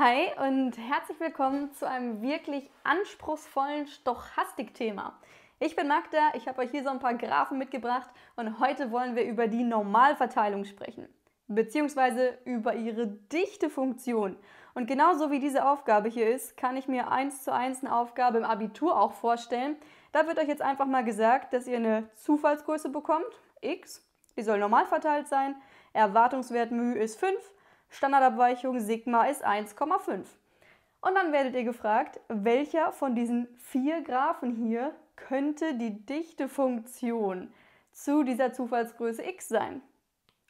Hi und herzlich willkommen zu einem wirklich anspruchsvollen Stochastik-Thema. Ich bin Magda, ich habe euch hier so ein paar Graphen mitgebracht und heute wollen wir über die Normalverteilung sprechen, beziehungsweise über ihre Dichtefunktion. Und genauso wie diese Aufgabe hier ist, kann ich mir eins zu eins eine Aufgabe im Abitur auch vorstellen. Da wird euch jetzt einfach mal gesagt, dass ihr eine Zufallsgröße bekommt, x, die soll normal verteilt sein, Erwartungswert μ ist 5 Standardabweichung Sigma ist 1,5. Und dann werdet ihr gefragt, welcher von diesen vier Graphen hier könnte die Dichtefunktion zu dieser Zufallsgröße x sein?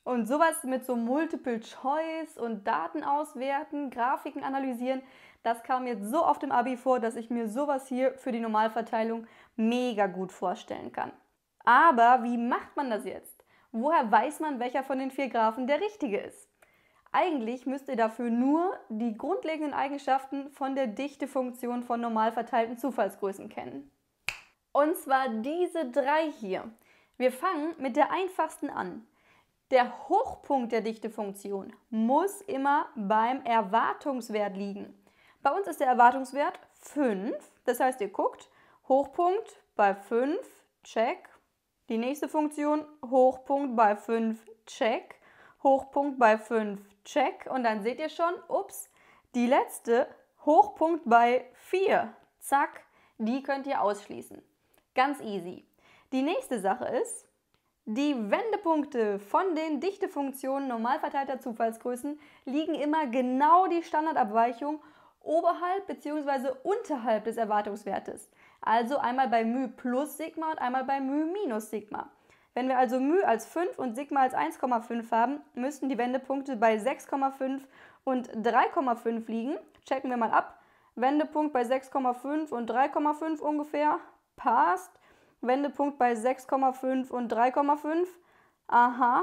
Und sowas mit so Multiple Choice und Daten auswerten, Grafiken analysieren, das kam jetzt so oft im Abi vor, dass ich mir sowas hier für die Normalverteilung mega gut vorstellen kann. Aber wie macht man das jetzt? Woher weiß man, welcher von den vier Graphen der richtige ist? Eigentlich müsst ihr dafür nur die grundlegenden Eigenschaften von der Dichtefunktion von normal verteilten Zufallsgrößen kennen. Und zwar diese drei hier. Wir fangen mit der einfachsten an. Der Hochpunkt der Dichtefunktion muss immer beim Erwartungswert liegen. Bei uns ist der Erwartungswert 5, das heißt ihr guckt, Hochpunkt bei 5, check. Die nächste Funktion, Hochpunkt bei 5, check. Hochpunkt bei 5, check. Und dann seht ihr schon, ups, die letzte, Hochpunkt bei 4, zack, die könnt ihr ausschließen. Ganz easy. Die nächste Sache ist, die Wendepunkte von den Dichtefunktionen normalverteilter Zufallsgrößen liegen immer genau die Standardabweichung oberhalb bzw. unterhalb des Erwartungswertes. Also einmal bei μ plus Sigma und einmal bei μ minus Sigma. Wenn wir also μ als 5 und Sigma als 1,5 haben, müssten die Wendepunkte bei 6,5 und 3,5 liegen. Checken wir mal ab. Wendepunkt bei 6,5 und 3,5 ungefähr. Passt. Wendepunkt bei 6,5 und 3,5. Aha,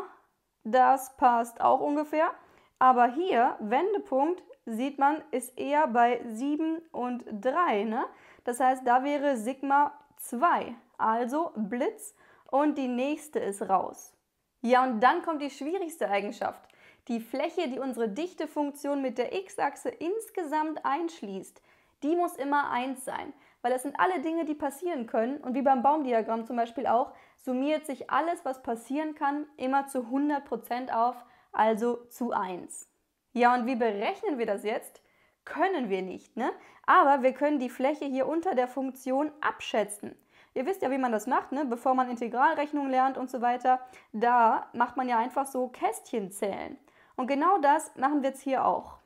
das passt auch ungefähr. Aber hier, Wendepunkt, sieht man, ist eher bei 7 und 3. Ne? Das heißt, da wäre Sigma 2, also Blitz und die nächste ist raus. Ja, und dann kommt die schwierigste Eigenschaft. Die Fläche, die unsere Dichtefunktion mit der x-Achse insgesamt einschließt, die muss immer 1 sein, weil das sind alle Dinge, die passieren können. Und wie beim Baumdiagramm zum Beispiel auch, summiert sich alles, was passieren kann, immer zu 100% auf, also zu 1. Ja, und wie berechnen wir das jetzt? Können wir nicht, ne? Aber wir können die Fläche hier unter der Funktion abschätzen. Ihr wisst ja, wie man das macht, ne? bevor man Integralrechnung lernt und so weiter. Da macht man ja einfach so Kästchen zählen. Und genau das machen wir jetzt hier auch.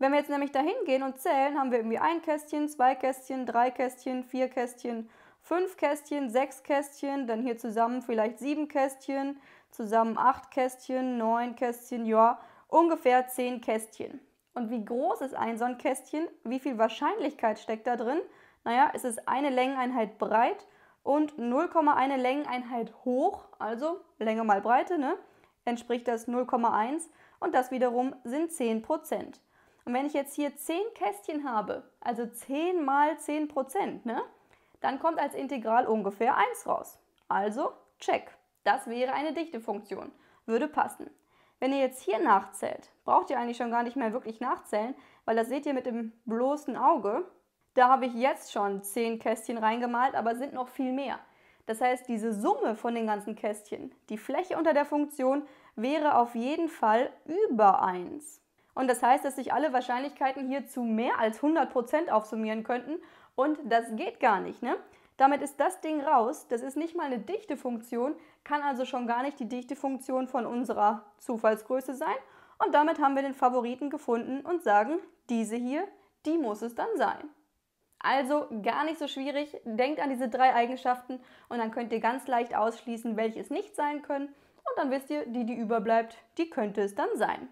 Wenn wir jetzt nämlich dahin gehen und zählen, haben wir irgendwie ein Kästchen, zwei Kästchen, drei Kästchen, vier Kästchen, fünf Kästchen, sechs Kästchen, dann hier zusammen vielleicht sieben Kästchen, zusammen acht Kästchen, neun Kästchen, ja, ungefähr zehn Kästchen. Und wie groß ist ein so ein Kästchen? Wie viel Wahrscheinlichkeit steckt da drin? Naja, es ist eine Längeneinheit breit und 0,1 Längeneinheit hoch, also Länge mal Breite, ne? entspricht das 0,1 und das wiederum sind 10 Und wenn ich jetzt hier 10 Kästchen habe, also 10 mal 10 ne? dann kommt als Integral ungefähr 1 raus. Also check. Das wäre eine Dichtefunktion. Würde passen. Wenn ihr jetzt hier nachzählt, braucht ihr eigentlich schon gar nicht mehr wirklich nachzählen, weil das seht ihr mit dem bloßen Auge. Da habe ich jetzt schon zehn Kästchen reingemalt, aber sind noch viel mehr. Das heißt, diese Summe von den ganzen Kästchen, die Fläche unter der Funktion, wäre auf jeden Fall über 1. Und das heißt, dass sich alle Wahrscheinlichkeiten hier zu mehr als 100% aufsummieren könnten. Und das geht gar nicht. Ne? Damit ist das Ding raus. Das ist nicht mal eine dichte Funktion, kann also schon gar nicht die dichte Funktion von unserer Zufallsgröße sein. Und damit haben wir den Favoriten gefunden und sagen, diese hier, die muss es dann sein. Also gar nicht so schwierig. Denkt an diese drei Eigenschaften und dann könnt ihr ganz leicht ausschließen, welche es nicht sein können. Und dann wisst ihr, die, die überbleibt, die könnte es dann sein.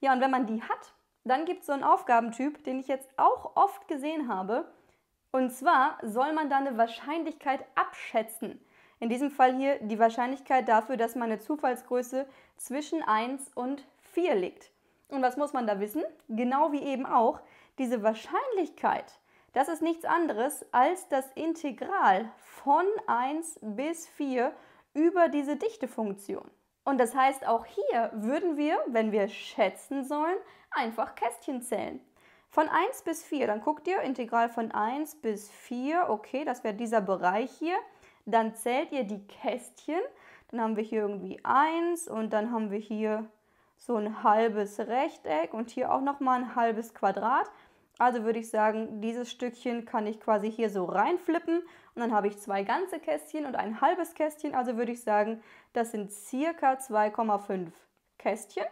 Ja, und wenn man die hat, dann gibt es so einen Aufgabentyp, den ich jetzt auch oft gesehen habe. Und zwar soll man da eine Wahrscheinlichkeit abschätzen. In diesem Fall hier die Wahrscheinlichkeit dafür, dass meine Zufallsgröße zwischen 1 und 4 liegt. Und was muss man da wissen? Genau wie eben auch, diese Wahrscheinlichkeit, das ist nichts anderes als das Integral von 1 bis 4 über diese Dichtefunktion. Und das heißt, auch hier würden wir, wenn wir schätzen sollen, einfach Kästchen zählen. Von 1 bis 4, dann guckt ihr, Integral von 1 bis 4, okay, das wäre dieser Bereich hier. Dann zählt ihr die Kästchen, dann haben wir hier irgendwie 1 und dann haben wir hier so ein halbes Rechteck und hier auch nochmal ein halbes Quadrat. Also würde ich sagen, dieses Stückchen kann ich quasi hier so reinflippen und dann habe ich zwei ganze Kästchen und ein halbes Kästchen. Also würde ich sagen, das sind circa 2,5 Kästchen.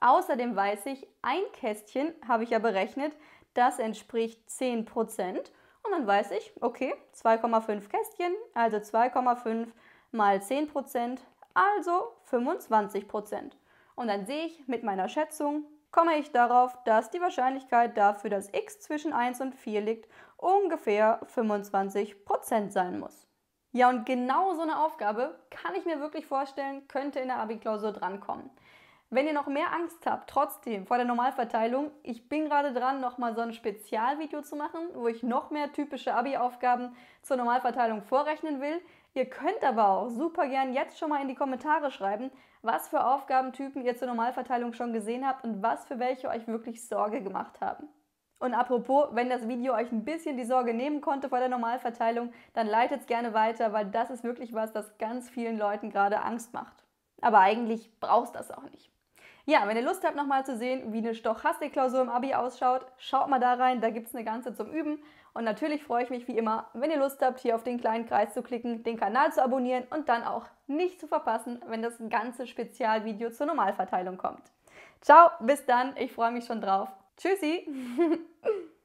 Außerdem weiß ich, ein Kästchen habe ich ja berechnet, das entspricht 10%. Und dann weiß ich, okay, 2,5 Kästchen, also 2,5 mal 10%, also 25%. Und dann sehe ich mit meiner Schätzung, komme ich darauf, dass die Wahrscheinlichkeit dafür, dass x zwischen 1 und 4 liegt, ungefähr 25% sein muss. Ja, und genau so eine Aufgabe kann ich mir wirklich vorstellen, könnte in der Abi-Klausur drankommen. Wenn ihr noch mehr Angst habt, trotzdem vor der Normalverteilung, ich bin gerade dran, nochmal so ein Spezialvideo zu machen, wo ich noch mehr typische Abi-Aufgaben zur Normalverteilung vorrechnen will. Ihr könnt aber auch super gern jetzt schon mal in die Kommentare schreiben, was für Aufgabentypen ihr zur Normalverteilung schon gesehen habt und was für welche euch wirklich Sorge gemacht haben. Und apropos, wenn das Video euch ein bisschen die Sorge nehmen konnte vor der Normalverteilung, dann leitet es gerne weiter, weil das ist wirklich was, das ganz vielen Leuten gerade Angst macht. Aber eigentlich brauchst das auch nicht. Ja, wenn ihr Lust habt, nochmal zu sehen, wie eine Stochastikklausur im Abi ausschaut, schaut mal da rein, da gibt es eine ganze zum Üben. Und natürlich freue ich mich wie immer, wenn ihr Lust habt, hier auf den kleinen Kreis zu klicken, den Kanal zu abonnieren und dann auch nicht zu verpassen, wenn das ganze Spezialvideo zur Normalverteilung kommt. Ciao, bis dann, ich freue mich schon drauf. Tschüssi!